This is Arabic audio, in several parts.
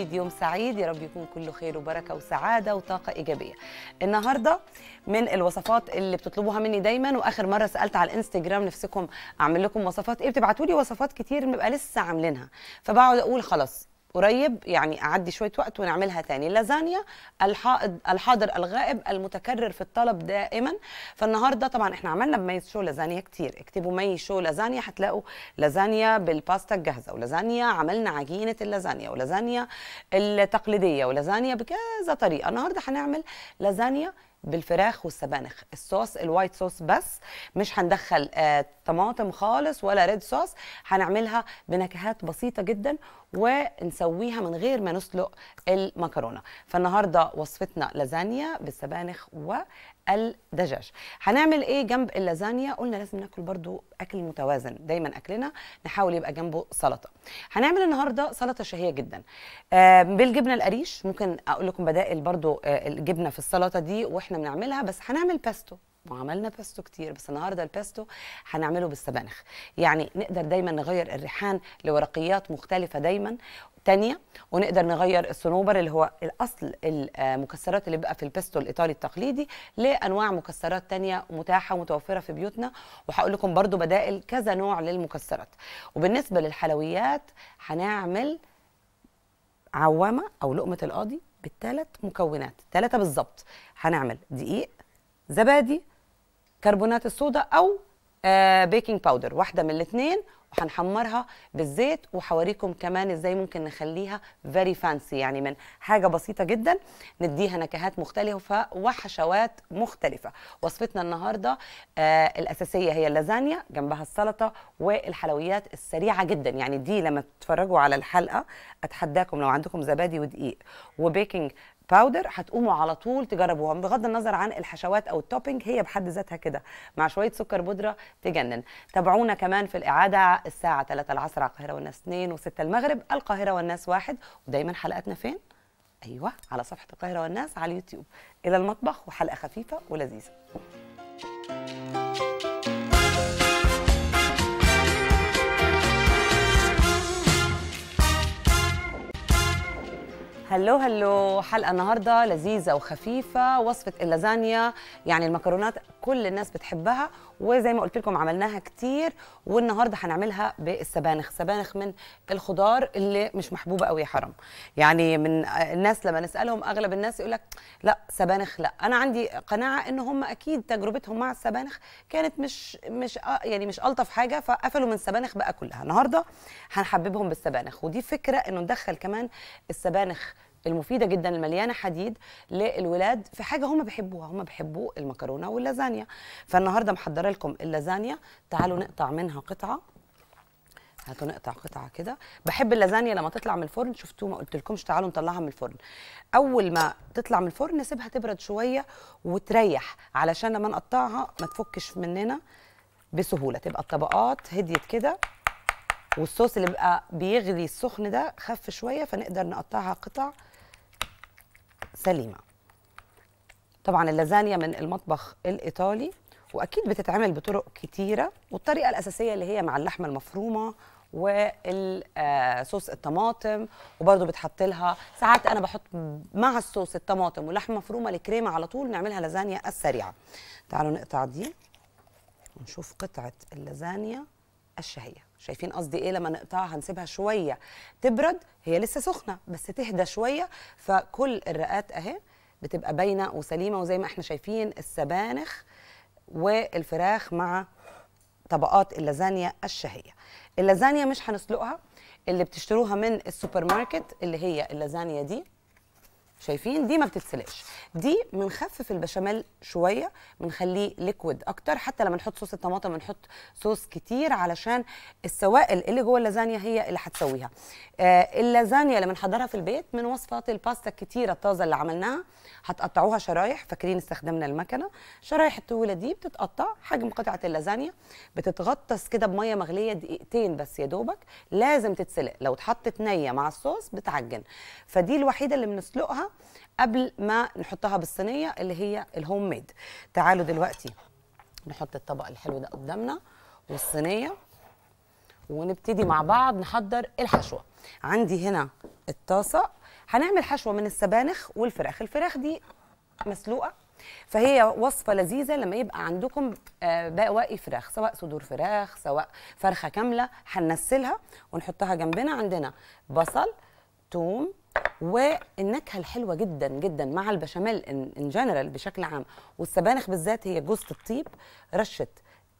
جديد يوم سعيد يا رب يكون كله خير وبركه وسعاده وطاقه ايجابيه النهارده من الوصفات اللي بتطلبوها مني دايما واخر مره سالت على الانستجرام نفسكم اعمل لكم وصفات ايه بتبعتولي وصفات كتير بنبقى لسه عاملينها فبقعد اقول خلاص قريب يعني اعدي شويه وقت ونعملها تاني اللازانيا الحائض الحاضر الغائب المتكرر في الطلب دائما فالنهارده طبعا احنا عملنا بمي شو لازانيا كتير اكتبوا مي شو لازانيا هتلاقوا لازانيا بالباستا الجاهزه ولازانيا عملنا عجينه اللازانيا ولازانيا التقليديه ولازانيا بكذا طريقه النهارده هنعمل لازانيا بالفراخ والسبانخ الصوص الوايت صوص بس مش هندخل آه، طماطم خالص ولا ريد صوص هنعملها بنكهات بسيطه جدا ونسويها من غير ما نسلق المكرونه فالنهارده وصفتنا لازانيا بالسبانخ و الدجاج هنعمل ايه جنب اللازانيا قلنا لازم ناكل برضو اكل متوازن دايما اكلنا نحاول يبقى جنبه سلطه هنعمل النهارده سلطه شهيه جدا بالجبنه القريش ممكن اقول لكم بدائل برضو آه، الجبنه في السلطه دي واحنا بنعملها بس هنعمل باستو وعملنا باستو كتير بس النهارده الباستو هنعمله بالسبانخ يعني نقدر دايما نغير الريحان لورقيات مختلفه دايما تانية ونقدر نغير الصنوبر اللي هو الاصل المكسرات اللي بقى في البيستو الايطالي التقليدي لانواع مكسرات تانية متاحه ومتوفره في بيوتنا وهقول لكم برده بدائل كذا نوع للمكسرات وبالنسبه للحلويات هنعمل عوامه او لقمه القاضي بالثلاث مكونات ثلاثه بالظبط هنعمل دقيق زبادي كربونات الصودا او آه بيكنج باودر واحده من الاثنين وهنحمرها بالزيت وهوريكم كمان ازاي ممكن نخليها فيري فانسي يعني من حاجه بسيطه جدا نديها نكهات مختلفه وحشوات مختلفه وصفتنا النهارده آه الاساسيه هي اللازانيا جنبها السلطه والحلويات السريعه جدا يعني دي لما تتفرجوا على الحلقه اتحداكم لو عندكم زبادي ودقيق وبيكنج باودر هتقوموا على طول تجربوها بغض النظر عن الحشوات او التوبينج هي بحد ذاتها كده مع شويه سكر بودره تجنن تابعونا كمان في الاعاده الساعه 3 العصر على القاهره والناس 2 و6 المغرب القاهره والناس 1 ودايما حلقاتنا فين ايوه على صفحه القاهره والناس على اليوتيوب الى المطبخ وحلقه خفيفه ولذيذه هلو هلو حلقه النهارده لذيذه وخفيفه وصفه اللازانيا يعني المكرونات كل الناس بتحبها وزي ما قلت لكم عملناها كتير والنهارده هنعملها بالسبانخ سبانخ من الخضار اللي مش محبوبه قوي يا حرام يعني من الناس لما نسالهم اغلب الناس يقول لك لا سبانخ لا انا عندي قناعه ان هم اكيد تجربتهم مع السبانخ كانت مش مش يعني مش الطف حاجه فقفلوا من السبانخ بقى كلها النهارده هنحببهم بالسبانخ ودي فكره انه ندخل كمان السبانخ المفيده جدا المليانه حديد للولاد في حاجه هم بيحبوها هم بيحبوا المكرونه واللازانيا فالنهارده محضره لكم اللازانيا تعالوا نقطع منها قطعه هاتوا نقطع قطعه كده بحب اللازانيا لما تطلع من الفرن شفتوا ما قلت لكمش تعالوا نطلعها من الفرن اول ما تطلع من الفرن نسيبها تبرد شويه وتريح علشان لما نقطعها ما تفكش مننا بسهوله تبقى الطبقات هديت كده والصوص اللي بقى بيغلي السخن ده خف شويه فنقدر نقطعها قطع سليمه طبعا اللازانيا من المطبخ الايطالي واكيد بتتعمل بطرق كتيره والطريقه الاساسيه اللي هي مع اللحمه المفرومه والصوص آه، الطماطم وبرده بتحط لها ساعات انا بحط مع الصوص الطماطم ولحمه مفرومه الكريمه على طول نعملها لازانيا السريعه تعالوا نقطع دي ونشوف قطعه اللازانيا الشهيه شايفين قصدي ايه لما نقطعها هنسيبها شويه تبرد هي لسه سخنه بس تهدى شويه فكل الرقات اهي بتبقى باينه وسليمه وزي ما احنا شايفين السبانخ والفراخ مع طبقات اللازانيا الشهيه اللازانيا مش هنسلقها اللي بتشتروها من السوبر ماركت اللي هي اللازانيا دي شايفين دي ما بتتسلقش دي بنخفف البشاميل شويه بنخليه ليكويد اكتر حتى لما نحط صوص الطماطم بنحط صوص كتير علشان السوائل اللي جوه اللازانيا هي اللي هتسويها آه اللازانيا اللي بنحضرها في البيت من وصفات الباستا الكتيره الطازه اللي عملناها هتقطعوها شرايح فاكرين استخدمنا المكنه شرايح الطويله دي بتتقطع حجم قطعه اللازانيا بتتغطس كده بميه مغليه دقيقتين بس يا دوبك لازم تتسلق لو اتحطت نيه مع الصوص بتعجن فدي الوحيده اللي بنسلقها قبل ما نحطها بالصينيه اللي هي الهوم ميد تعالوا دلوقتي نحط الطبق الحلو ده قدامنا والصينيه ونبتدي مع بعض نحضر الحشوه عندي هنا الطاسه هنعمل حشوه من السبانخ والفراخ الفراخ دي مسلوقه فهي وصفة لذيذة لما يبقى عندكم آه، بواقي فراخ سواء صدور فراخ سواء فرخة كاملة هننسلها ونحطها جنبنا عندنا بصل توم والنكهه الحلوه جدا جدا مع البشاميل ان جنرال بشكل عام والسبانخ بالذات هي جوزة الطيب رشه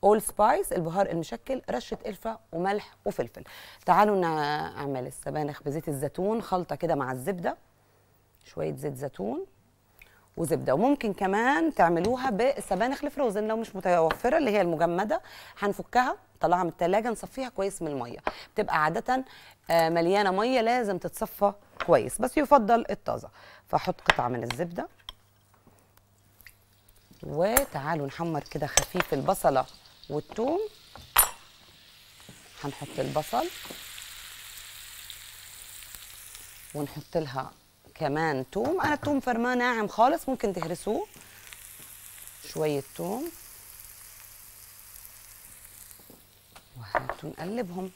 اول سبايس البهار المشكل رشه قرفه وملح وفلفل تعالوا نعمل السبانخ بزيت الزيتون خلطه كده مع الزبده شويه زيت زيتون وزبده وممكن كمان تعملوها بالسبانخ الفروزن لو مش متوفره اللي هي المجمده هنفكها نطلعها من التلاجة نصفيها كويس من الميه بتبقى عاده آه، مليانه ميه لازم تتصفى كويس بس يفضل الطازه فاحط قطعه من الزبده وتعالوا نحمر كده خفيف البصله والثوم هنحط البصل ونحط لها كمان توم انا الثوم فرماه ناعم خالص ممكن تهرسوه شويه توم وهاتوا نقلبهم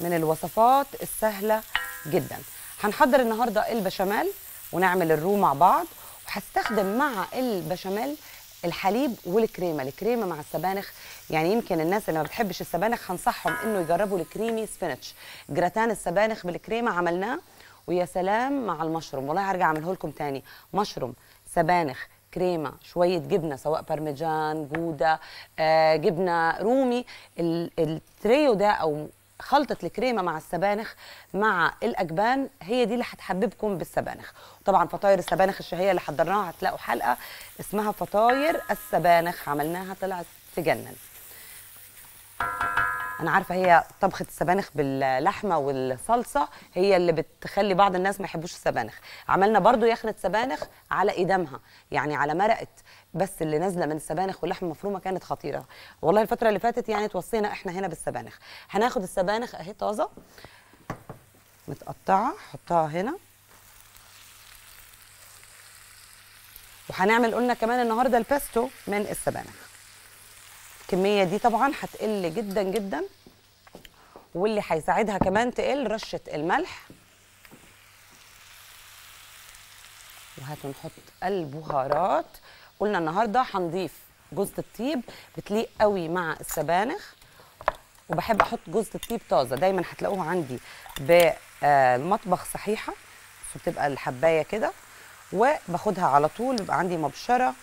من الوصفات السهله جدا هنحضر النهارده البشاميل ونعمل الرو مع بعض وهستخدم مع البشاميل الحليب والكريمه الكريمه مع السبانخ يعني يمكن الناس اللي ما بتحبش السبانخ هنصحهم انه يجربوا الكريمي سبينتش جراتان السبانخ بالكريمه عملناه ويا سلام مع المشروم والله هرجع اعمله لكم تاني مشروم سبانخ كريمه شويه جبنه سواء بارميجان جوده آه جبنه رومي التريو ده او خلطه الكريمه مع السبانخ مع الاجبان هي دي اللي هتحببكم بالسبانخ طبعا فطاير السبانخ الشهيه اللي حضرناها هتلاقوا حلقه اسمها فطاير السبانخ عملناها طلعت تجنن انا عارفه هي طبخه السبانخ باللحمه والصلصه هي اللي بتخلي بعض الناس ما يحبوش السبانخ عملنا برضو يخنه سبانخ على ايدامها يعني على مرقه بس اللي نازله من السبانخ واللحمه المفرومه كانت خطيره والله الفتره اللي فاتت يعني توصينا احنا هنا بالسبانخ هناخد السبانخ اهي طازه متقطعه حطها هنا وهنعمل قلنا كمان النهارده الباستو من السبانخ الكميه دي طبعا هتقل جدا جدا واللي هيساعدها كمان تقل رشه الملح وهاتوا نحط البهارات قلنا النهارده هنضيف جوزة الطيب بتليق قوي مع السبانخ وبحب احط جوزة الطيب طازه دايما هتلاقوها عندي بالمطبخ صحيحه بتبقى الحبايه كده وباخدها على طول بيبقى عندي مبشره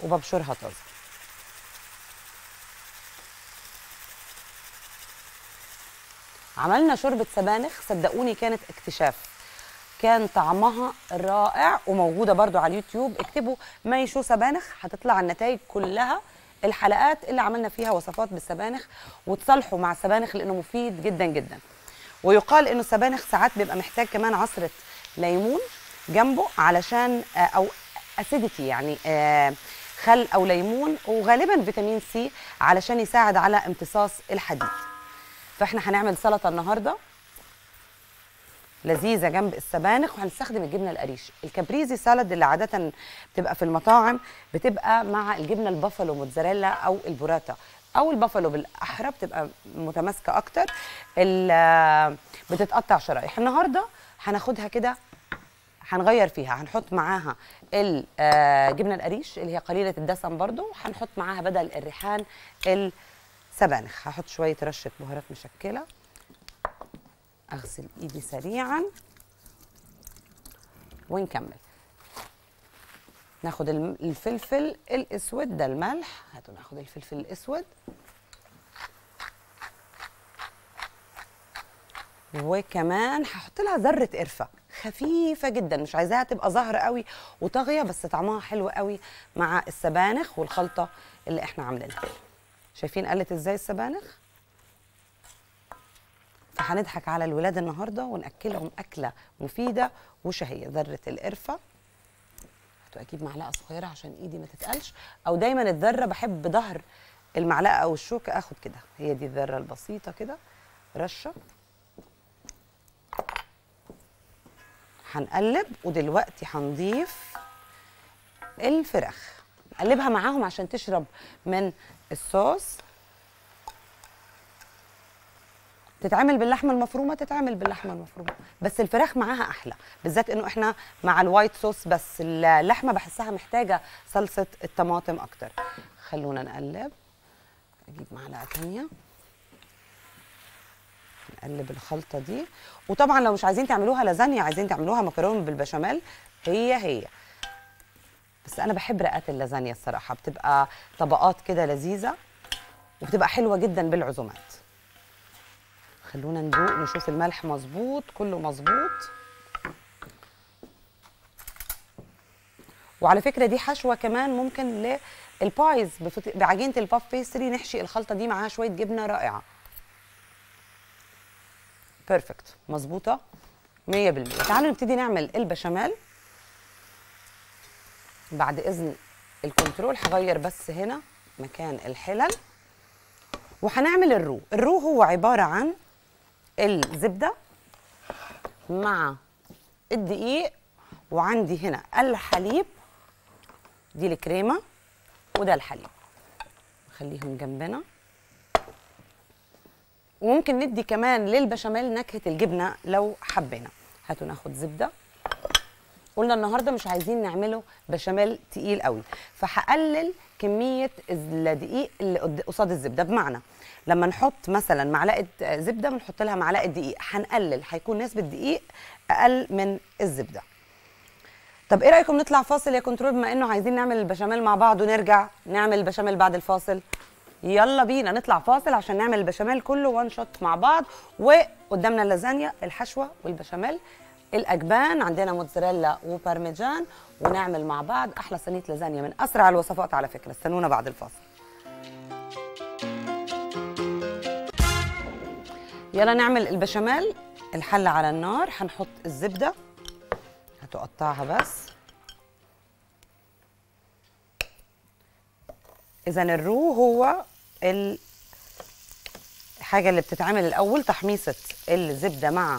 وببشرها طازه عملنا شوربه سبانخ صدقوني كانت اكتشاف كان طعمها رائع وموجوده برده على اليوتيوب اكتبوا مايشو سبانخ هتطلع النتائج كلها الحلقات اللي عملنا فيها وصفات بالسبانخ وتصالحوا مع السبانخ لانه مفيد جدا جدا ويقال انه السبانخ ساعات بيبقى محتاج كمان عصره ليمون جنبه علشان آه، او اسيديتي يعني آه، خل او ليمون وغالبا فيتامين سي علشان يساعد على امتصاص الحديد فاحنا هنعمل سلطه النهارده لذيذه جنب السبانخ وهنستخدم الجبنه القريش الكابريزي سالاد اللي عاده بتبقى في المطاعم بتبقى مع الجبنه البافالو موتزاريلا او البوراتا او البافالو بالاحرى بتبقى متماسكه اكتر بتتقطع شرايح النهارده هناخدها كده هنغير فيها هنحط معاها الجبنه آه، القريش اللي هي قليله الدسم برده وهنحط معاها بدل الريحان ال سبانخ هحط شويه رشه بهارات مشكله اغسل ايدي سريعا ونكمل ناخد الفلفل الاسود ده الملح هاتوا ناخد الفلفل الاسود وكمان هحط لها ذره قرفه خفيفه جدا مش عايزاها تبقى زهر قوي وطاغيه بس طعمها حلو قوي مع السبانخ والخلطه اللي احنا عاملينها شايفين قلت ازاي السبانخ فهنضحك على الولاد النهارده وناكلهم اكله مفيده وشهيه ذره القرفه اكيد معلقه صغيره عشان ايدي ما تتقلش او دايما الذره بحب ظهر المعلقه او الشوكه اخد كده هي دي الذره البسيطه كده رشه هنقلب ودلوقتي هنضيف الفراخ نقلبها معاهم عشان تشرب من الصوص تتعمل باللحمه المفرومه تتعمل باللحمه المفرومه بس الفراخ معاها احلى بالذات انه احنا مع الوايت صوص بس اللحمه بحسها محتاجه صلصه الطماطم اكتر خلونا نقلب اجيب معلقه ثانيه نقلب الخلطه دي وطبعا لو مش عايزين تعملوها لازانيا عايزين تعملوها مكرونه بالبشاميل هي هي بس انا بحب رقات اللازانيا الصراحه بتبقى طبقات كده لذيذه وبتبقى حلوه جدا بالعزومات خلونا ندوق نشوف الملح مظبوط كله مظبوط وعلى فكره دي حشوه كمان ممكن للبايز بعجينه الباف بيستري نحشي الخلطه دي معاها شويه جبنه رائعه بيرفكت مظبوطه 100% تعالوا نبتدي نعمل البشاميل بعد اذن الكنترول هغير بس هنا مكان الحلل وهنعمل الرو الرو هو عباره عن الزبده مع الدقيق وعندي هنا الحليب دي الكريمه وده الحليب نخليهم جنبنا وممكن ندي كمان للبشاميل نكهه الجبنه لو حبينا هاتوا ناخد زبده قلنا النهارده مش عايزين نعمله بشاميل تقيل قوي فهقلل كميه الدقيق اللي قصاد الزبده بمعنى لما نحط مثلا معلقه زبده بنحط لها معلقه دقيق هنقلل هيكون نسبه الدقيق اقل من الزبده طب ايه رايكم نطلع فاصل يا كنترول بما انه عايزين نعمل البشاميل مع بعض ونرجع نعمل البشاميل بعد الفاصل يلا بينا نطلع فاصل عشان نعمل البشاميل كله وان شوت مع بعض وقدامنا اللازانيا الحشوه والبشاميل الاجبان عندنا موتزاريلا وبارميجان ونعمل مع بعض احلى صينيه لازانيا من اسرع الوصفات على فكره استنونا بعد الفاصل يلا نعمل البشاميل الحلة على النار هنحط الزبدة هتقطعها بس إذا الرو هو الحاجة اللي بتتعمل الأول تحميصة الزبدة مع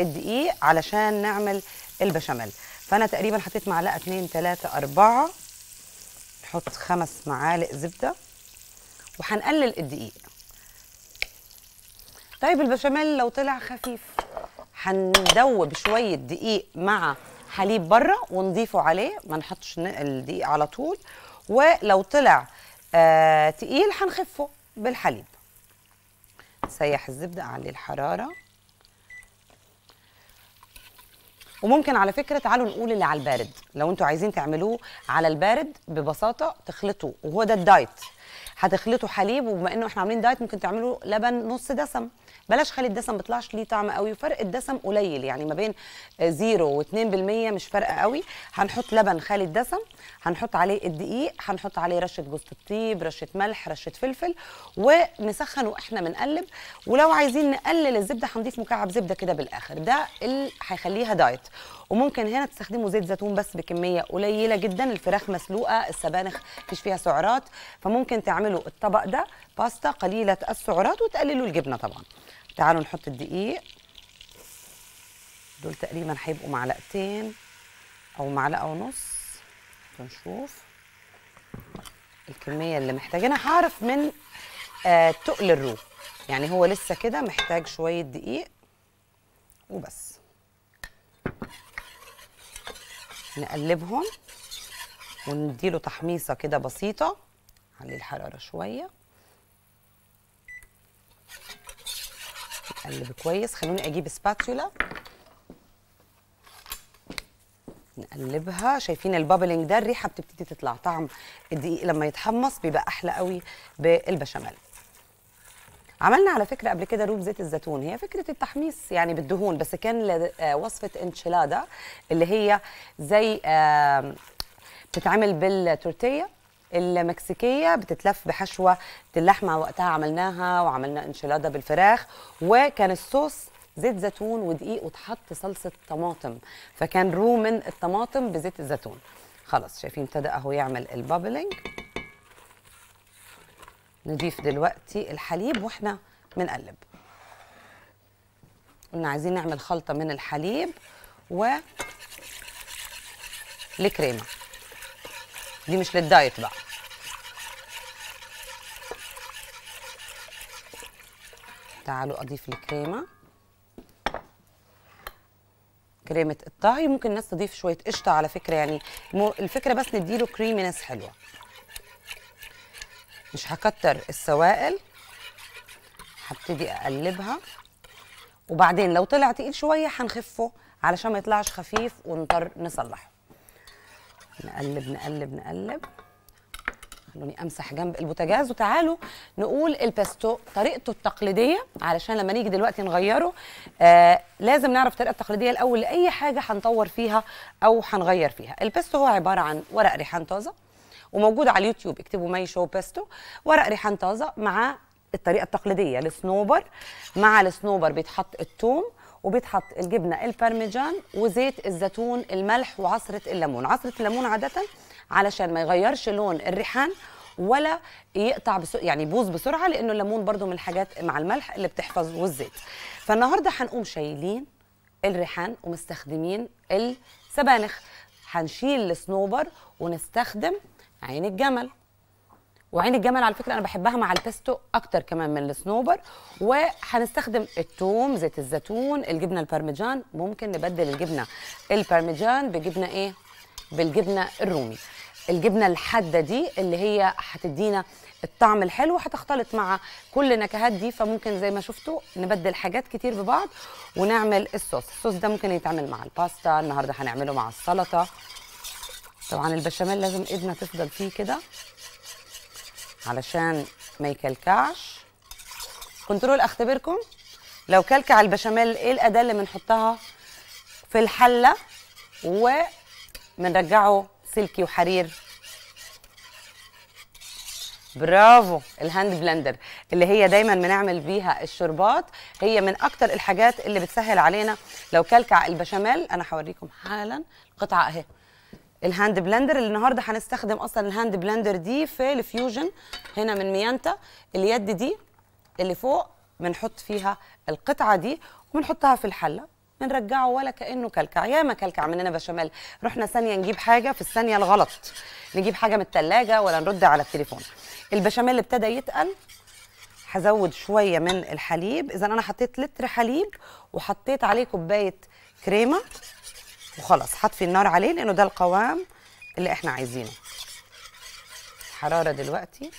الدقيق علشان نعمل البشاميل فانا تقريبا حطيت معلقه 2 3 4 نحط خمس معالق زبده وهنقلل الدقيق طيب البشاميل لو طلع خفيف هندوب شويه دقيق مع حليب بره ونضيفه عليه ما نحطش الدقيق على طول ولو طلع آه تقيل هنخفه بالحليب سيح الزبده اعلي الحراره وممكن على فكره تعالوا نقول اللي على البارد لو انتوا عايزين تعملوه على البارد ببساطه تخلطوا وهو ده الدايت هتخلطوا حليب وبما انه احنا عاملين دايت ممكن تعملوا لبن نص دسم بلاش خلي الدسم ما بيطلعش ليه طعم قوي وفرق الدسم قليل يعني ما بين 0 و2% مش فرق قوي هنحط لبن خالي الدسم هنحط عليه الدقيق هنحط عليه رشه جوز الطيب رشه ملح رشه فلفل ونسخن واحنا بنقلب ولو عايزين نقلل الزبده هنضيف مكعب زبده كده بالاخر ده اللي هيخليها دايت وممكن هنا تستخدموا زيت زيتون بس بكميه قليله جدا الفراخ مسلوقه السبانخ مفيش فيها سعرات فممكن تعملوا الطبق ده باستا قليله السعرات وتقللوا الجبنه طبعا تعالوا نحط الدقيق دول تقريبا هيبقوا معلقتين او معلقه ونص نشوف الكميه اللي محتاجينها هعرف من آه تقل الرو يعني هو لسه كده محتاج شويه دقيق وبس نقلبهم ونديله تحميصه كده بسيطه علي الحراره شويه نقلب طيب، كويس خلوني اجيب سباتولا نقلبها شايفين البابلينج ده الريحه بتبتدي تطلع طعم الدقيق لما يتحمص بيبقى احلى قوي بالبشاميل عملنا على فكره قبل كده روب زيت الزيتون هي فكره التحميص يعني بالدهون بس كان آه، وصفه انشيلادا اللي هي زي بتتعمل بالتورتيه المكسيكيه بتتلف بحشوه اللحمه وقتها عملناها وعملنا انشلاده بالفراخ وكان الصوص زيت زيتون ودقيق وتحط صلصه طماطم فكان رو من الطماطم بزيت الزيتون خلاص شايفين ابتدى اهو يعمل البابلينج نضيف دلوقتي الحليب واحنا بنقلب قلنا عايزين نعمل خلطه من الحليب و الكريمه دي مش للدايت بقى تعالوا اضيف الكريمه كريمه الطهي ممكن الناس تضيف شويه قشطه على فكره يعني الفكره بس نديله ناس حلوه مش هكتر السوائل هبتدي اقلبها وبعدين لو طلع تقيل شويه هنخفه علشان ما يطلعش خفيف ونضطر نصلحه نقلب نقلب نقلب خلوني امسح جنب البوتاجاز وتعالوا نقول الباستو طريقته التقليديه علشان لما نيجي دلوقتي نغيره آه لازم نعرف الطريقه التقليديه الاول لاي حاجه هنطور فيها او هنغير فيها الباستو هو عباره عن ورق ريحان طازه وموجود على اليوتيوب اكتبوا مي شو باستو ورق ريحان طازه مع الطريقه التقليديه الصنوبر مع الصنوبر بيتحط الثوم وبيتحط الجبنه البارميجان وزيت الزيتون الملح وعصره الليمون عصره الليمون عاده علشان ما يغيرش لون الريحان ولا يقطع بس... يعني يبوظ بسرعه لانه الليمون برده من الحاجات مع الملح اللي بتحفظ والزيت فالنهارده هنقوم شايلين الريحان ومستخدمين السبانخ هنشيل الصنوبر ونستخدم عين الجمل وعين الجمل على فكره انا بحبها مع البيستو اكتر كمان من الصنوبر وهنستخدم الثوم زيت الزيتون الجبنه البارميجان ممكن نبدل الجبنه البارميجان بجبنه ايه بالجبنه الرومي الجبنه الحاده دي اللي هي هتدينا الطعم الحلو هتختلط مع كل النكهات دي فممكن زي ما شفتوا نبدل حاجات كتير ببعض ونعمل الصوص الصوص ده ممكن يتعمل مع الباستا النهارده هنعمله مع السلطه طبعا البشاميل لازم ايدنا تفضل فيه كده علشان ما يكلكعش كنترول اختبركم لو كلكع البشاميل ايه الاداه اللي بنحطها في الحله وبنرجعه سلكي وحرير برافو الهاند بلندر اللي هي دايما بنعمل بيها الشربات هي من اكتر الحاجات اللي بتسهل علينا لو كلكع البشاميل انا هوريكم حالا قطعه اهي الهاند بلندر اللي النهارده هنستخدم اصلا الهاند بلندر دي في الفيوجن هنا من ميانتا اليد دي اللي فوق بنحط فيها القطعه دي وبنحطها في الحله بنرجعه ولا كانه كلكع ياما كلكع مننا بشاميل رحنا ثانيه نجيب حاجه في الثانيه الغلط نجيب حاجه من الثلاجه ولا نرد على التليفون البشاميل ابتدى يتقل هزود شويه من الحليب اذا انا حطيت لتر حليب وحطيت عليه كوبايه كريمه وخلاص هطفي النار عليه لانه ده القوام اللي احنا عايزينه حراره دلوقتي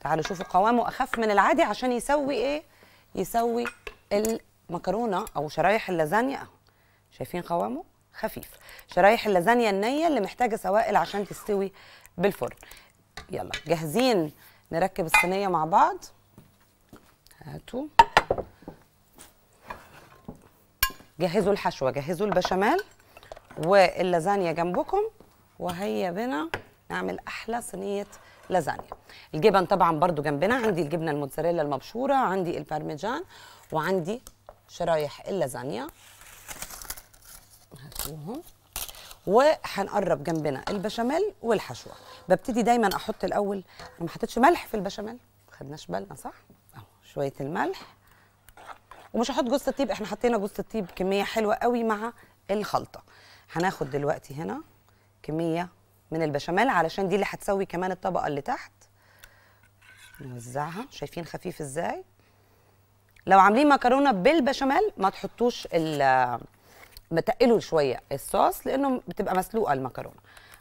تعالوا شوفوا قوامه اخف من العادي عشان يسوي ايه يسوي المكرونه او شرايح اللازانيا اهو شايفين قوامه خفيف شرايح اللازانيا النيه اللي محتاجه سوائل عشان تستوي بالفرن يلا جاهزين نركب الصينيه مع بعض هاتوا جهزوا الحشوه جهزوا البشاميل واللازانيا جنبكم وهيا بنا نعمل احلى صينيه لازانيا الجبن طبعا برضو جنبنا عندي الجبنه الموتزاريلا المبشوره عندي البارميجان وعندي شرايح اللازانيا هاتوهم وهنقرب جنبنا البشاميل والحشوه ببتدي دايما احط الاول انا ما حطيتش ملح في البشاميل ما خدناش بالنا صح اهو شويه الملح ومش هحط جوز الطيب احنا حطينا جوز الطيب كميه حلوه قوي مع الخلطه هناخد دلوقتي هنا كميه من البشاميل علشان دي اللي هتسوي كمان الطبقه اللي تحت نوزعها شايفين خفيف ازاي لو عاملين مكرونه بالبشاميل ما تحطوش ال بتقلوا شويه الصوص لانه بتبقى مسلوقه المكرونه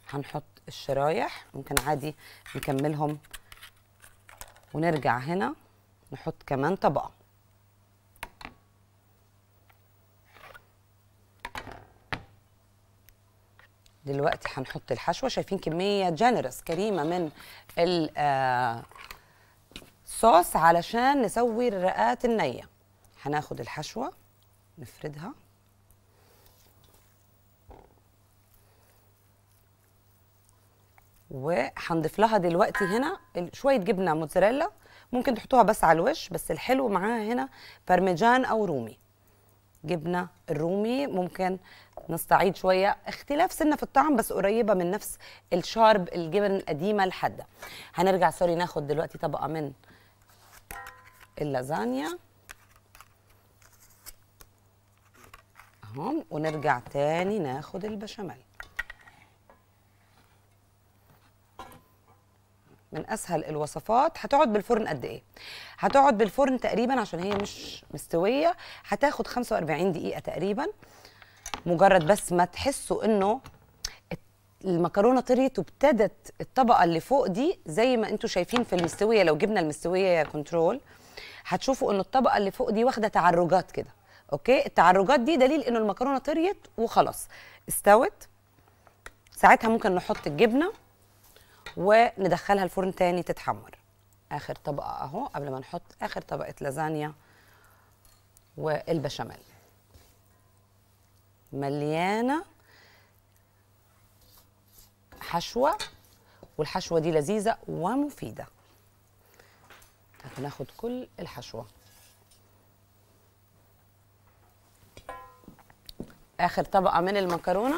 هنحط الشرايح ممكن عادي نكملهم ونرجع هنا نحط كمان طبقه دلوقتي هنحط الحشوه شايفين كميه جنرس كريمه من الصوص آه، علشان نسوي الرقات النيه هناخد الحشوه نفردها وهنضيف لها دلوقتي هنا شويه جبنه موتزاريلا ممكن تحطوها بس على الوش بس الحلو معاها هنا بارميجان او رومي جبنه الرومي ممكن نستعيد شويه اختلاف سنه في الطعم بس قريبه من نفس الشارب الجبن القديمه الحاده هنرجع سوري ناخد دلوقتي طبقه من اللازانيا اهو ونرجع تاني ناخد البشاميل من اسهل الوصفات هتقعد بالفرن قد ايه هتقعد بالفرن تقريبا عشان هي مش مستويه هتاخد 45 دقيقه تقريبا مجرد بس ما تحسوا انه المكرونه طريت وابتدت الطبقه اللي فوق دي زي ما انتم شايفين في المستويه لو جبنا المستويه يا كنترول هتشوفوا ان الطبقه اللي فوق دي واخده تعرجات كده اوكي التعرجات دي دليل انه المكرونه طريت وخلاص استوت ساعتها ممكن نحط الجبنه وندخلها الفرن تاني تتحمر اخر طبقه اهو قبل ما نحط اخر طبقه لازانيا والبشاميل مليانه حشوه والحشوه دي لذيذه ومفيده هناخد كل الحشوه اخر طبقه من المكرونه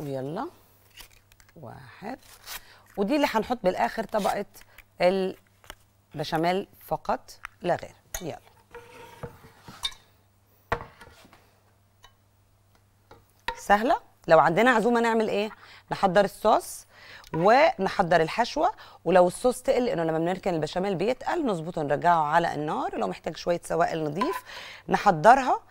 ويلا واحد ودي اللي هنحط بالاخر طبقه البشاميل فقط لا غير يلا سهله لو عندنا عزومه نعمل ايه نحضر الصوص ونحضر الحشوه ولو الصوص تقل لانه لما بنركن البشاميل بيتقل نظبطه نرجعه على النار ولو محتاج شويه سوائل نضيف نحضرها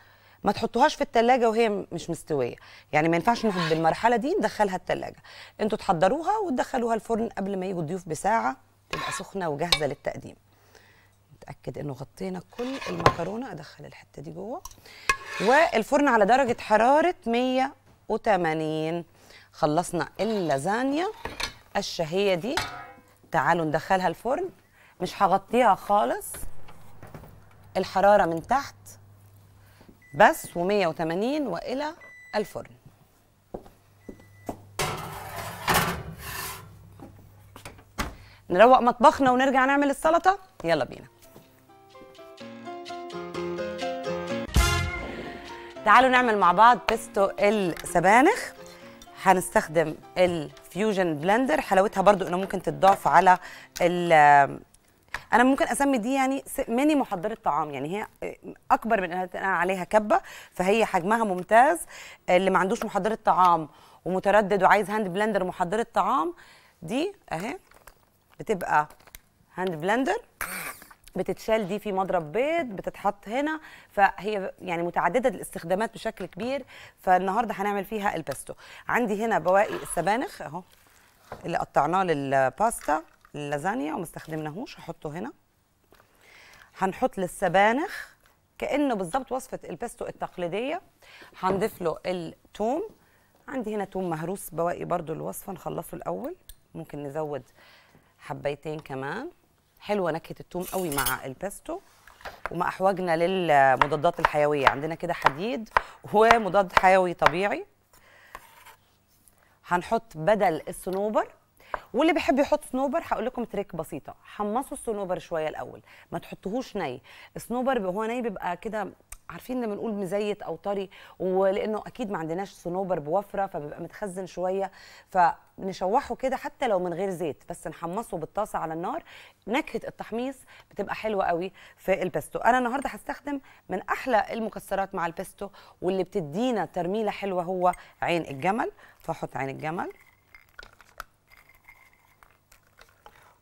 ما تحطوهاش في التلاجة وهي مش مستوية يعني ما ينفعش ناخد بالمرحلة دي ندخلها التلاجة انتوا تحضروها وتدخلوها الفرن قبل ما يجوا الضيوف بساعة تبقى سخنة وجاهزة للتقديم نتأكد انه غطينا كل المكرونة ادخل الحتة دي جوه والفرن على درجة حرارة 180 خلصنا اللازانيا الشهية دي تعالوا ندخلها الفرن مش هغطيها خالص الحرارة من تحت بس و180 والى الفرن نروق مطبخنا ونرجع نعمل السلطه يلا بينا تعالوا نعمل مع بعض بيستو السبانخ هنستخدم الفيوجن بلندر حلاوتها برضو انه ممكن تتضاف على انا ممكن اسمي دي يعني ميني محضره طعام يعني هي آه، اكبر من انها عليها كبه فهي حجمها ممتاز آه، اللي ما عندوش محضره طعام ومتردد وعايز هاند بلندر محضره طعام دي اهي بتبقى هاند بلندر بتتشال دي في مضرب بيض بتتحط هنا فهي يعني متعدده الاستخدامات بشكل كبير فالنهارده هنعمل فيها الباستو عندي هنا بواقي السبانخ اهو اللي قطعناه للباستا اللازانيا وما استخدمناهوش هحطه هنا هنحط للسبانخ كانه بالظبط وصفه البيستو التقليديه هنضيف له الثوم عندي هنا ثوم مهروس بواقي برده الوصفه نخلصه الاول ممكن نزود حبيتين كمان حلوه نكهه الثوم قوي مع البيستو وما احوجنا للمضادات الحيويه عندنا كده حديد ومضاد حيوي طبيعي هنحط بدل الصنوبر واللي بيحب يحط صنوبر هقول لكم تريك بسيطه حمصوا الصنوبر شويه الاول ما تحطوهوش ني الصنوبر هو ني بيبقى كده عارفين لما نقول مزيت او طري ولانه اكيد ما عندناش صنوبر بوفره فبيبقى متخزن شويه فنشوحه كده حتى لو من غير زيت بس نحمصه بالطاسه على النار نكهه التحميص بتبقى حلوه قوي في البيستو انا النهارده هستخدم من احلى المكسرات مع البيستو واللي بتدينا ترميله حلوه هو عين الجمل فاحط عين الجمل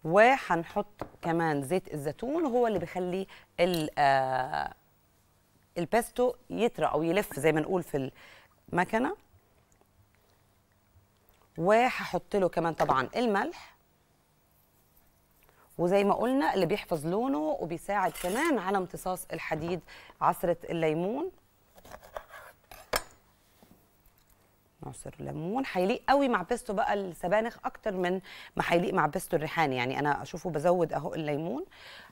وهنحط كمان زيت الزيتون هو اللي بيخلي الباستو آه، يطرى او يلف زي ما نقول في المكنه وهحط له كمان طبعا الملح وزي ما قلنا اللي بيحفظ لونه وبيساعد كمان على امتصاص الحديد عصره الليمون ناصر ليمون هيليق قوي مع بيستو بقى السبانخ اكتر من ما هيليق مع بيستو الريحاني يعني انا اشوفه بزود اهو الليمون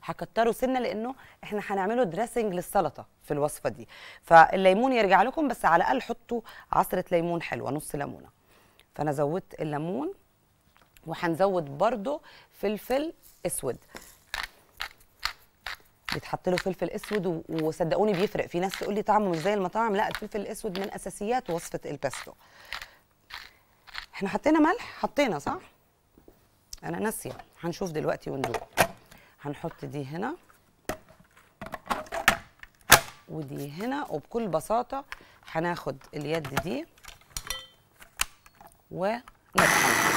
هكتره سنه لانه احنا هنعمله دريسنج للسلطه في الوصفه دي فالليمون يرجع لكم بس على الاقل حطوا عصره ليمون حلوه نص ليمونه فانا زودت الليمون وهنزود برده فلفل اسود بيتحط له فلفل اسود وصدقوني بيفرق في ناس تقول لي طعمه مش زي المطاعم لا الفلفل الاسود من اساسيات وصفه الباستو احنا حطينا ملح حطينا صح انا ناسيه هنشوف دلوقتي وندوق هنحط دي هنا ودي هنا وبكل بساطه هناخد اليد دي ونطحنها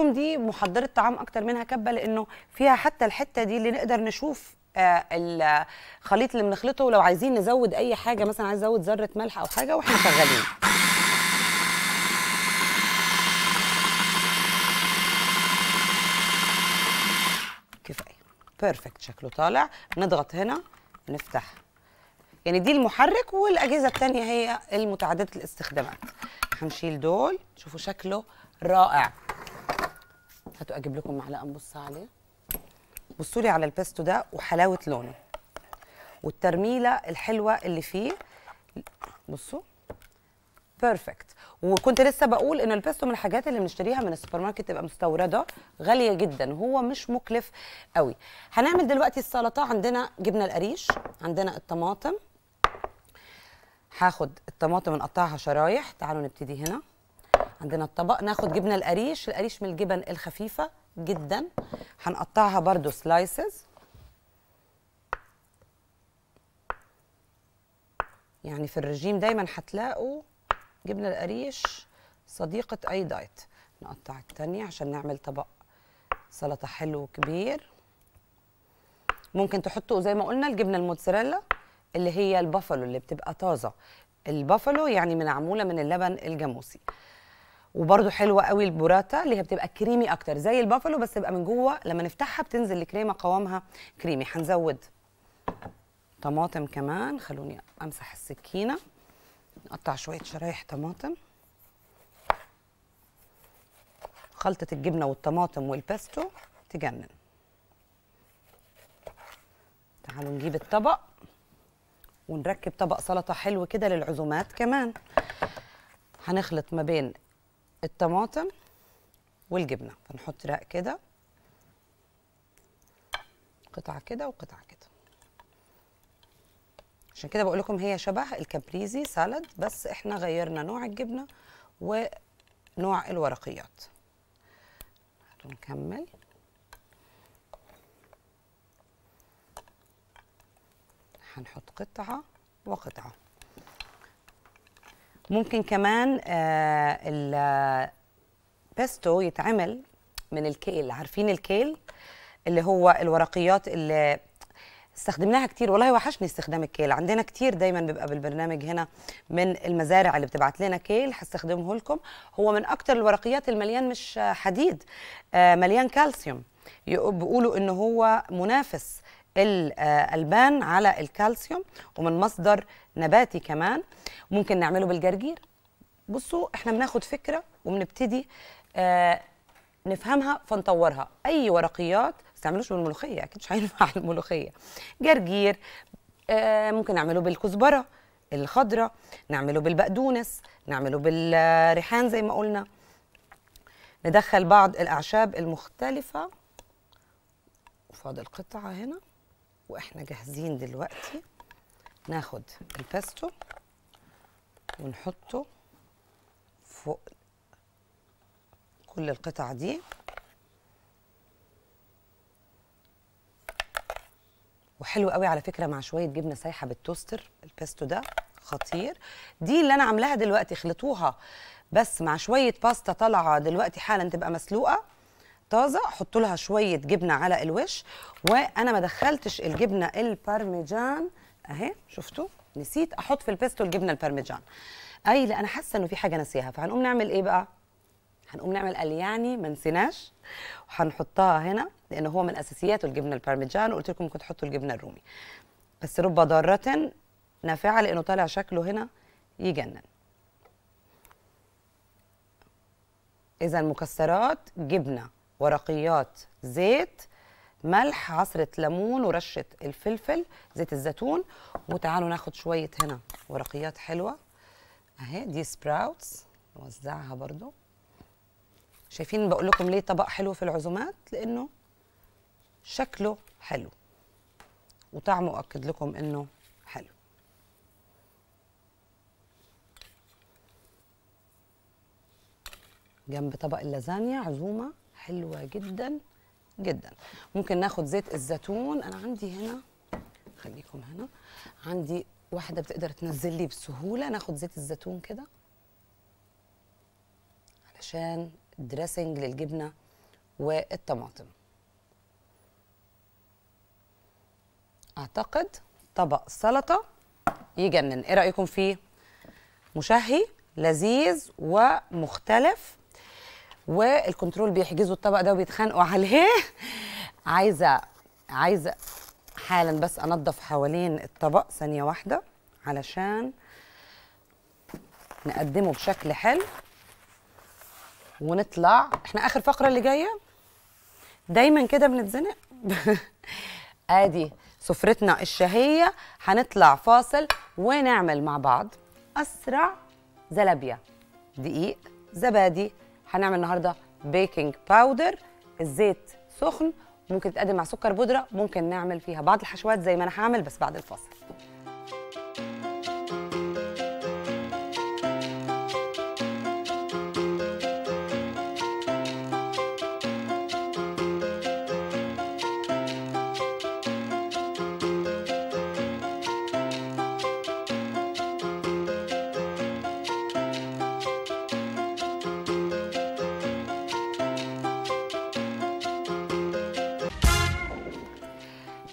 لكم دي محضره طعام اكتر منها كبه لانه فيها حتى الحته دي اللي نقدر نشوف آه، الخليط اللي بنخلطه ولو عايزين نزود اي حاجه مثلا عايز ازود ذره ملح او حاجه واحنا شغالين كفايه بيرفكت شكله طالع نضغط هنا نفتح يعني دي المحرك والاجهزه الثانيه هي المتعدده الاستخدامات هنشيل دول شوفوا شكله رائع هاتوا اجيب لكم معلقه نبص عليه بصوا لي على البيستو ده وحلاوه لونه والترميله الحلوه اللي فيه بصوا بيرفكت وكنت لسه بقول ان البيستو من الحاجات اللي بنشتريها من السوبر ماركت تبقى مستورده غاليه جدا وهو مش مكلف قوي هنعمل دلوقتي السلطه عندنا جبنه القريش عندنا الطماطم هاخد الطماطم نقطعها شرايح تعالوا نبتدي هنا عندنا الطبق ناخد جبنه القريش القريش من الجبن الخفيفه جدا هنقطعها برده سلايسز يعني في الرجيم دايما هتلاقوا جبنه القريش صديقه اي دايت نقطع الثانيه عشان نعمل طبق سلطه حلو وكبير ممكن تحطوا زي ما قلنا الجبنه الموتزاريلا اللي هي البافلو اللي بتبقى طازه البافلو يعني من معموله من اللبن الجاموسي وبرده حلوه قوي البوراتا اللي هي بتبقى كريمي اكتر زي البافلو بس تبقى من جوه لما نفتحها بتنزل الكريمه قوامها كريمي هنزود طماطم كمان خلوني امسح السكينه نقطع شويه شرايح طماطم خلطه الجبنه والطماطم والباستو تجنن تعالوا نجيب الطبق ونركب طبق سلطه حلو كده للعزومات كمان هنخلط ما بين الطماطم والجبنه فنحط رق كده قطعه كده وقطعه كده عشان كده بقول لكم هي شبه الكابريزي سالاد بس احنا غيرنا نوع الجبنه ونوع الورقيات نكمل هنحط قطعه وقطعه ممكن كمان آه، البيستو يتعمل من الكيل عارفين الكيل اللي هو الورقيات اللي استخدمناها كتير والله وحشني استخدام الكيل عندنا كتير دايما بيبقى بالبرنامج هنا من المزارع اللي بتبعت لنا كيل هستخدمه لكم هو من اكتر الورقيات المليان مش حديد آه، مليان كالسيوم بيقولوا ان هو منافس الألبان على الكالسيوم ومن مصدر نباتي كمان ممكن نعمله بالجرجير بصوا احنا بناخد فكرة وبنبتدي آه نفهمها فنطورها اي ورقيات ما بالملوخيه اكيد مش هينفع الملوخيه جرجير آه ممكن نعمله بالكزبره الخضراء نعمله بالبقدونس نعمله بالريحان زي ما قلنا ندخل بعض الاعشاب المختلفه وفاضل قطعه هنا واحنا جاهزين دلوقتي ناخد الباستو ونحطه فوق كل القطع دي وحلو قوي على فكره مع شويه جبنه سايحه بالتوستر الباستو ده خطير دي اللي انا عاملاها دلوقتي خلطوها بس مع شويه باستا طالعه دلوقتي حالا تبقى مسلوقه طازه حط لها شويه جبنه على الوش وانا ما دخلتش الجبنه البارميجان اهي شفتوا نسيت احط في البيستو الجبنه البارميجان اي لا انا حاسه انه في حاجه نسيها فهنقوم نعمل ايه بقى هنقوم نعمل ألياني ما نسيناش وهنحطها هنا لان هو من اساسياته الجبنه البارميجان وقلت لكم ممكن تحطوا الجبنه الرومي بس رب ضاره نافعه لانه طالع شكله هنا يجنن اذا مكسرات جبنه ورقيات زيت ملح عصرة ليمون ورشة الفلفل زيت الزيتون وتعالوا ناخد شوية هنا ورقيات حلوة اهي دي سبراوتس نوزعها برضو شايفين بقول لكم ليه طبق حلو في العزومات لانه شكله حلو وطعمه اكد لكم انه حلو جنب طبق اللازانيا عزومه حلوه جدا جدا ممكن ناخد زيت الزيتون انا عندي هنا خليكم هنا عندي واحده بتقدر تنزل لي بسهوله ناخد زيت الزيتون كده علشان دريسنج للجبنه والطماطم اعتقد طبق سلطه يجنن ايه رايكم فيه مشهي لذيذ ومختلف والكنترول بيحجزوا الطبق ده وبيتخانقوا عليه عايزه عايزه حالا بس انضف حوالين الطبق ثانيه واحده علشان نقدمه بشكل حلو ونطلع احنا اخر فقره اللي جايه دايما كده بنتزنق ادي سفرتنا الشهيه هنطلع فاصل ونعمل مع بعض اسرع زلابيا دقيق زبادي هنعمل النهارده بيكنج باودر الزيت سخن ممكن تتقدم مع سكر بودره ممكن نعمل فيها بعض الحشوات زي ما انا هعمل بس بعد الفاصل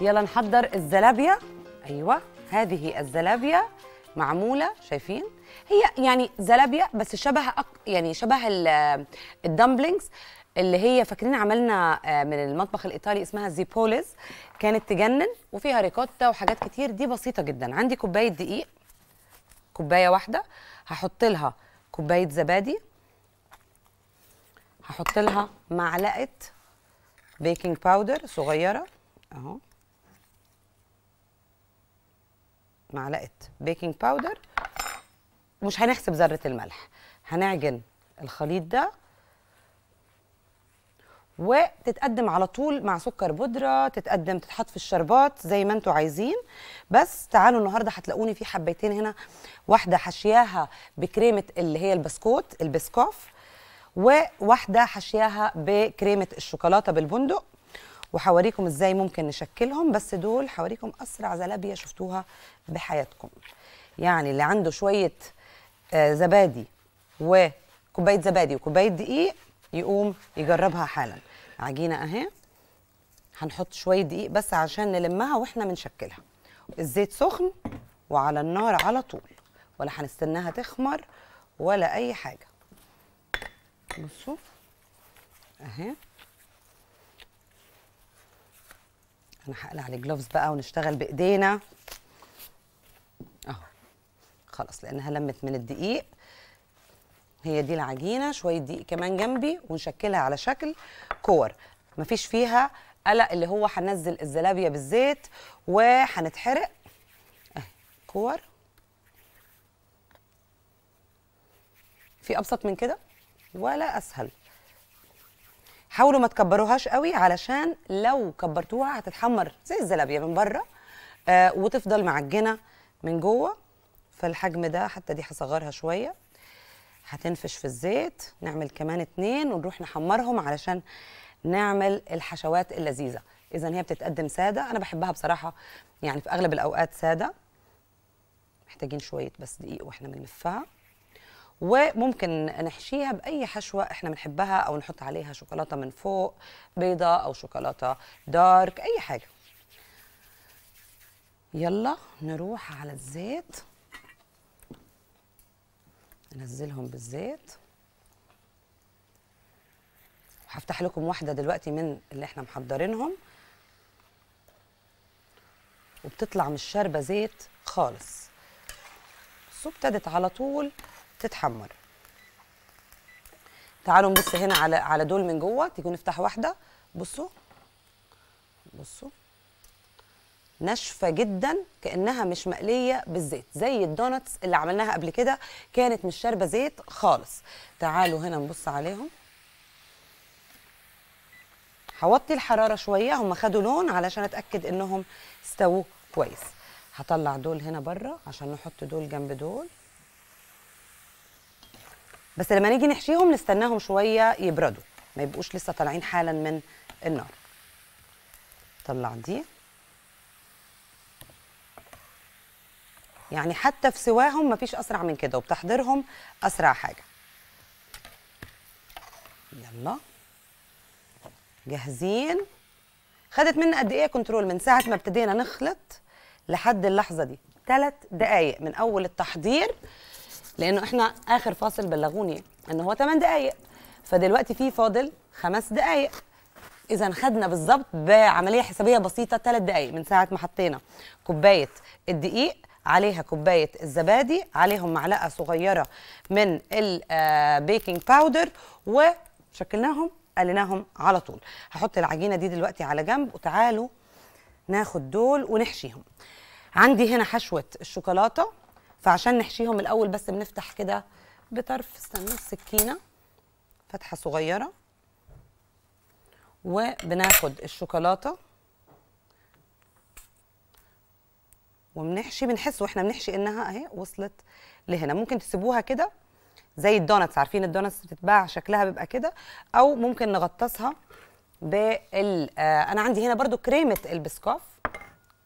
يلا نحضر الزلابيا أيوة هذه الزلابيا معمولة شايفين هي يعني زلابيا بس شبه أق... يعني شبه الدمبلينجز اللي هي فاكرين عملنا آه، من المطبخ الايطالي اسمها زيبوليز كانت تجنن وفيها ريكوتا وحاجات كتير دي بسيطه جدا عندي كوبايه دقيق كوبايه واحده هحط لها كوبايه زبادي هحط لها معلقه بيكنج باودر صغيره اهو معلقه بيكنج باودر مش هنحسب ذره الملح هنعجن الخليط ده وتتقدم على طول مع سكر بودره تتقدم تتحط في الشربات زي ما انتوا عايزين بس تعالوا النهارده هتلاقوني في حبيتين هنا واحده حشياها بكريمه اللي هي البسكوت البسكوف وواحده حشياها بكريمه الشوكولاته بالبندق وحواريكم ازاي ممكن نشكلهم بس دول حواريكم اسرع زلابيه شفتوها بحياتكم يعني اللي عنده شويه آه، زبادي وكوبايه زبادي وكوبايه دقيق يقوم يجربها حالا عجينه اهي هنحط شويه دقيق بس عشان نلمها واحنا بنشكلها الزيت سخن وعلى النار على طول ولا هنستناها تخمر ولا اي حاجه بصوا اهي انا هقلع الجلوفز بقى ونشتغل بايدينا اهو خلاص لانها لمت من الدقيق هي دي العجينه شويه دقيق كمان جنبي ونشكلها على شكل كور مفيش فيها قلق اللي هو هنزل الزلابيه بالزيت وهنتحرق اهي كور في ابسط من كده ولا اسهل حاولوا ما تكبروهاش قوي علشان لو كبرتوها هتتحمر زي الزلابيه من بره آه وتفضل معجنه من جوه فالحجم ده حتى دي هصغرها شويه هتنفش في الزيت نعمل كمان اتنين ونروح نحمرهم علشان نعمل الحشوات اللذيذه اذا هي بتتقدم ساده انا بحبها بصراحه يعني في اغلب الاوقات ساده محتاجين شويه بس دقيق واحنا بنلفها وممكن نحشيها باي حشوه احنا بنحبها او نحط عليها شوكولاته من فوق بيضه او شوكولاته دارك اي حاجه يلا نروح على الزيت ننزلهم بالزيت هفتح لكم واحده دلوقتي من اللي احنا محضرينهم وبتطلع مش شاربه زيت خالص بس ابتدت على طول تتحمر تعالوا نبص هنا على على دول من جوه تيجوا نفتح واحده بصوا بصوا ناشفه جدا كانها مش مقليه بالزيت زي الدوناتس اللي عملناها قبل كده كانت مش شاربه زيت خالص تعالوا هنا نبص عليهم هوطي الحراره شويه هم خدوا لون علشان اتاكد انهم استووا كويس هطلع دول هنا بره عشان نحط دول جنب دول بس لما نيجي نحشيهم نستناهم شويه يبردوا ما يبقوش لسه طالعين حالا من النار طلع دي يعني حتى في سواهم مفيش اسرع من كده وبتحضيرهم اسرع حاجه يلا جاهزين خدت منا قد ايه كنترول من ساعه ما ابتدينا نخلط لحد اللحظه دي ثلاث دقائق من اول التحضير لانه احنا اخر فاصل بلغوني ان هو 8 دقائق فدلوقتي في فاضل خمس دقائق اذا خدنا بالظبط بعمليه حسابيه بسيطه 3 دقائق من ساعه ما حطينا كوبايه الدقيق عليها كوبايه الزبادي عليهم معلقه صغيره من البيكنج باودر آه، وشكلناهم قليناهم على طول هحط العجينه دي دلوقتي على جنب وتعالوا ناخد دول ونحشيهم عندي هنا حشوه الشوكولاته فعشان نحشيهم الاول بس بنفتح كده بطرف استنى السكينه فتحه صغيره وبناخد الشوكولاته وبنحشي بنحس واحنا بنحشي انها اهي وصلت لهنا ممكن تسيبوها كده زي الدوناتس عارفين الدوناتس بتتباع شكلها بيبقى كده او ممكن نغطسها بال آه انا عندي هنا برضو كريمه البسكوف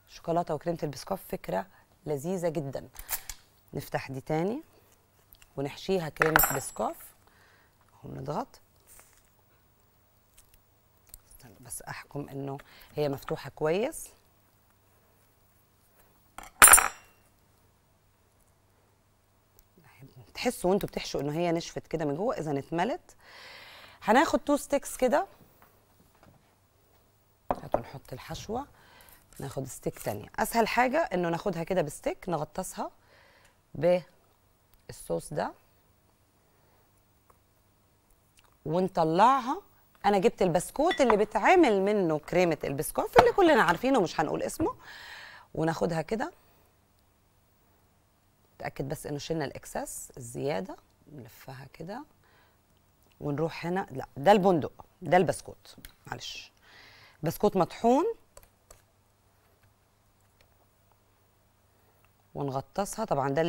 شوكولاته وكريمه البسكوف فكره لذيذه جدا نفتح دي تاني ونحشيها كريمه بسكوف ونضغط بس احكم انه هي مفتوحه كويس تحسوا وانتوا بتحشوا انه هي نشفت كده من جوه اذا اتملت هناخد تو ستيكس كده هاتوا نحط الحشوه ناخد ستيك تانية اسهل حاجه انه ناخدها كده بستيك نغطسها بالصوص ده ونطلعها انا جبت البسكوت اللي بيتعمل منه كريمه البسكوت اللي كلنا عارفينه مش هنقول اسمه وناخدها كده نتاكد بس انه شلنا الاكسس الزياده نلفها كده ونروح هنا لا ده البندق ده البسكوت معلش بسكوت مطحون ونغطسها طبعا ده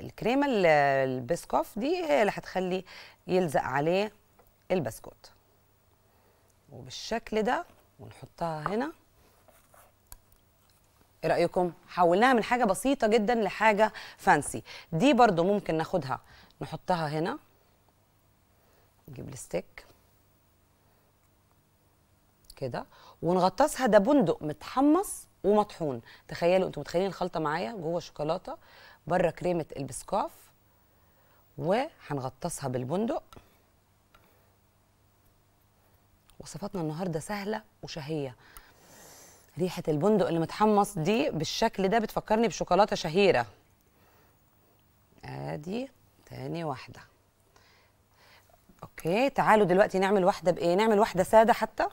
الكريمه البسكوف دي هي اللي هتخلي يلزق عليه البسكوت وبالشكل ده ونحطها هنا ايه رايكم حولناها من حاجه بسيطه جدا لحاجه فانسي دي برده ممكن ناخدها نحطها هنا نجيب الستيك كده ونغطسها ده بندق متحمص ومطحون تخيلوا انتوا متخيلين الخلطه معايا جوه شوكولاته بره كريمه البسكاف وهنغطسها بالبندق وصفاتنا النهارده سهله وشهيه ريحه البندق اللي متحمص دي بالشكل ده بتفكرني بشوكولاته شهيره ادي تاني واحده اوكي تعالوا دلوقتي نعمل واحده بايه نعمل واحده ساده حتى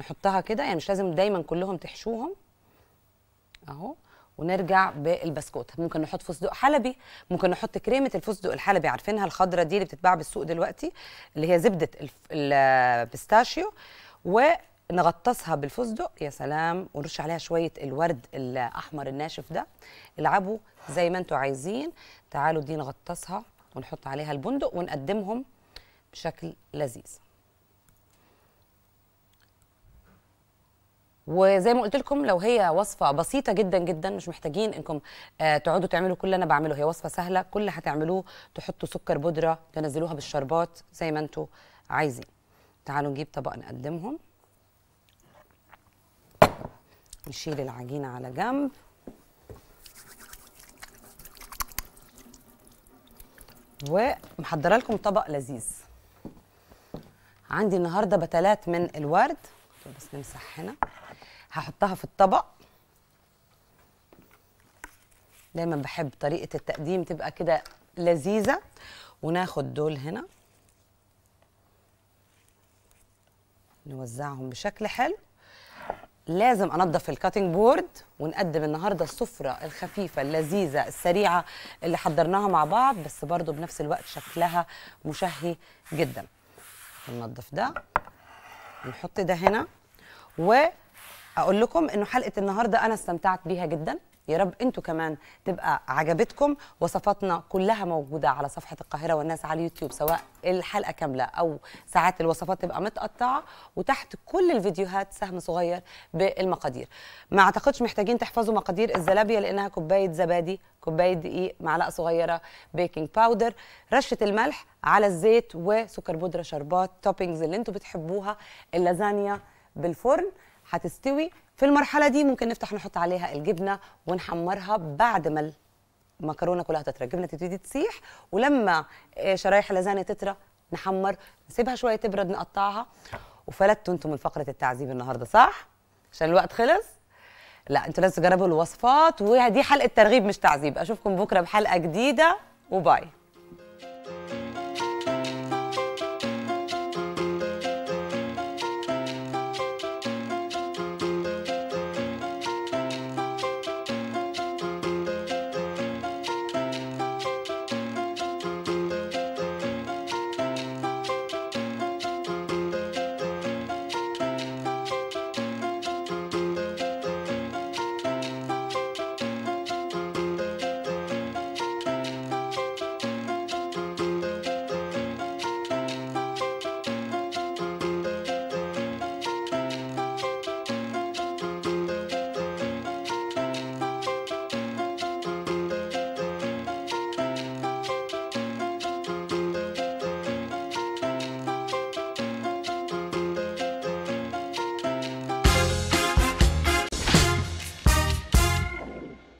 نحطها كده يعني مش لازم دايما كلهم تحشوهم اهو ونرجع بالبسكوت ممكن نحط فستق حلبي ممكن نحط كريمه الفستق الحلبي عارفينها الخضره دي اللي بتتباع بالسوق دلوقتي اللي هي زبده البيستاشيو ونغطسها بالفستق يا سلام ونرش عليها شويه الورد الاحمر الناشف ده العبوا زي ما انتم عايزين تعالوا دي نغطسها ونحط عليها البندق ونقدمهم بشكل لذيذ وزي ما قلت لكم لو هي وصفه بسيطه جدا جدا مش محتاجين انكم آه، تقعدوا تعملوا كل اللي انا بعمله هي وصفه سهله كل اللي هتعملوه تحطوا سكر بودره تنزلوها بالشربات زي ما انتم عايزين تعالوا نجيب طبق نقدمهم نشيل العجينه على جنب ومحضره لكم طبق لذيذ عندي النهارده بتلات من الورد بس نمسح هنا هحطها في الطبق دايما بحب طريقه التقديم تبقى كده لذيذه وناخد دول هنا نوزعهم بشكل حلو لازم انضف الكاتنج بورد ونقدم النهارده السفره الخفيفه اللذيذه السريعه اللي حضرناها مع بعض بس برضو بنفس الوقت شكلها مشهي جدا ننضف ده ونحط ده هنا و اقول لكم انه حلقه النهارده انا استمتعت بيها جدا يا رب انتوا كمان تبقى عجبتكم وصفاتنا كلها موجوده على صفحه القاهره والناس على اليوتيوب سواء الحلقه كامله او ساعات الوصفات تبقى متقطعه وتحت كل الفيديوهات سهم صغير بالمقادير ما اعتقدش محتاجين تحفظوا مقادير الزلابيه لانها كوبايه زبادي كوبايه دقيق معلقه صغيره بيكنج باودر رشه الملح على الزيت وسكر بودره شربات توبينجز اللي انتوا بتحبوها اللازانيا بالفرن هتستوي في المرحله دي ممكن نفتح نحط عليها الجبنه ونحمرها بعد ما المكرونه كلها تترى الجبنه تبتدي تسيح ولما آه، شرايح اللازانيا تترى نحمر نسيبها شويه تبرد نقطعها وفلتوا انتم من فقره التعذيب النهارده صح عشان الوقت خلص لا انتوا لازم تجربوا الوصفات ودي حلقه ترغيب مش تعذيب اشوفكم بكره بحلقه جديده وباي